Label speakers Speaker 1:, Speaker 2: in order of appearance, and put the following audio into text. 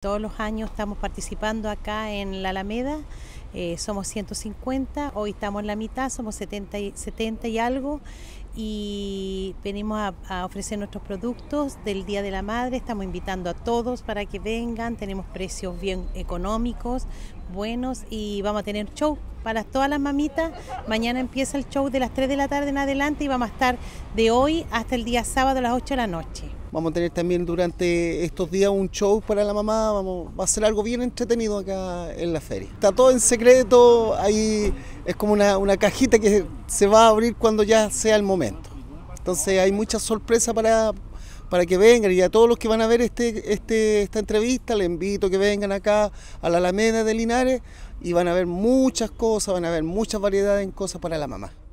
Speaker 1: Todos los años estamos participando acá en la Alameda, eh, somos 150, hoy estamos en la mitad, somos 70 y, 70 y algo y venimos a, a, ofrecer nuestros productos del Día de la Madre, estamos invitando a todos para que vengan, tenemos precios bien económicos, buenos y vamos a tener show para todas las mamitas. Mañana empieza el show de las 3 de la tarde en adelante y vamos a estar de hoy hasta el día sábado a las 8 de la noche.
Speaker 2: Vamos a tener también durante estos días un show para la mamá, vamos, va a ser algo bien entretenido acá en la feria. Está todo en secreto, ahí es como una, cajita que se va a abrir cuando ya sea el momento. Entonces hay mucha sorpresa para, para que vengan y a todos los que van a ver este, este esta entrevista, les invito que vengan acá a la Alameda de Linares y van a ver muchas cosas, van a ver muchas variedades en cosas para la mamá.